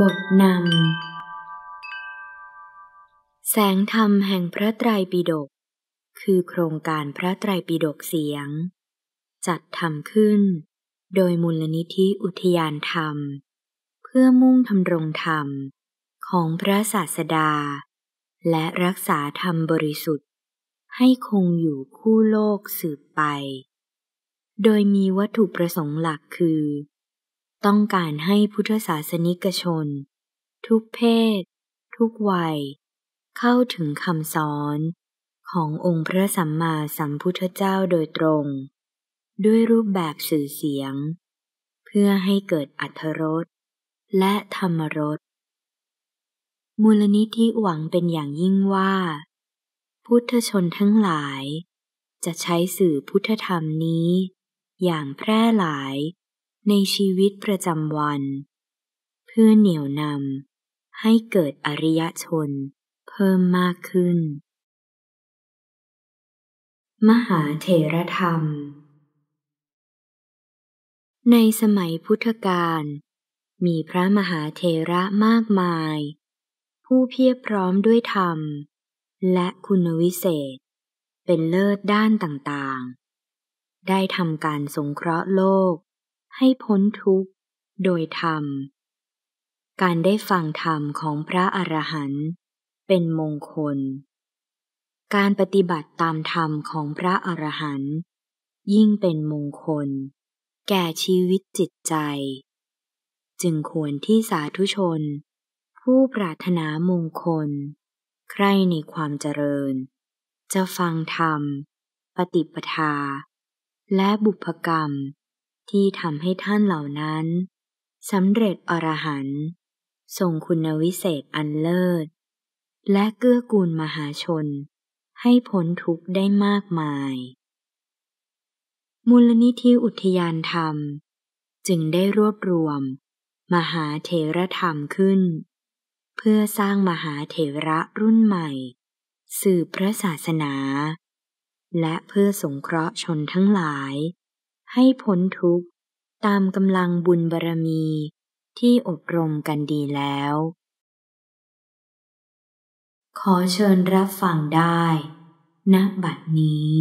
บทนำ แสงธรรมแห่งพระไตรปิฎก คือโครงการพระไตรปิฎกเสียง จัดทำขึ้น โดยมูลนิธิอุทยานธรรม เพื่อมุ่งทำรงธรรมของพระศาสดา และรักษาธรรมบริสุทธิ์ ให้คงอยู่คู่โลกสืบไป โดยมีวัตถุประสงค์หลักคือต้องการให้พุทธศาสนิกชน ทุกเพศ ทุกวัย เข้าถึงคำสอน ขององค์พระสัมมาสัมพุทธเจ้าโดยตรง ด้วยรูปแบบสื่อเสียง เพื่อให้เกิดอัธรสและธรรมรสมูลนิธิหวังเป็นอย่างยิ่งว่า พุทธชนทั้งหลาย จะใช้สื่อพุทธธรรมนี้ อย่างแพร่หลายในชีวิตประจำวัน เพื่อเหนี่ยวนำให้เกิดอริยชนเพิ่มมากขึ้น มหาเถรธรรม ในสมัยพุทธกาลมีพระมหาเถระมากมาย ผู้เพียบพร้อมด้วยธรรม และคุณวิเศษ เป็นเลิศด้านต่างๆ ได้ทำการสงเคราะห์โลกให้พ้นทุกข์โดยธรรม การได้ฟังธรรมของพระอรหันต์เป็นมงคล การปฏิบัติตามธรรมของพระอรหันต์ยิ่งเป็นมงคล แก่ชีวิตจิตใจ จึงควรที่สาธุชน ผู้ปรารถนามงคล ใครในความเจริญ จะฟังธรรม ปฏิปทา และบุพกรรมที่ทำให้ท่านเหล่านั้นสำเร็จอรหันต์ทรงคุณวิเศษอันเลิศ และเกื้อกูลมหาชน ให้พ้นทุกข์ได้มากมาย มูลนิธิอุทยานธรรม จึงได้รวบรวม มหาเทรธรรมขึ้น เพื่อสร้างมหาเทระรุ่นใหม่ สื่อพระศาสนา และเพื่อสงเคราะห์ชนทั้งหลายให้พ้นทุกข์ตามกำลังบุญบารมีที่อบรมกันดีแล้ว ขอเชิญรับฟังได้ณบัดนี้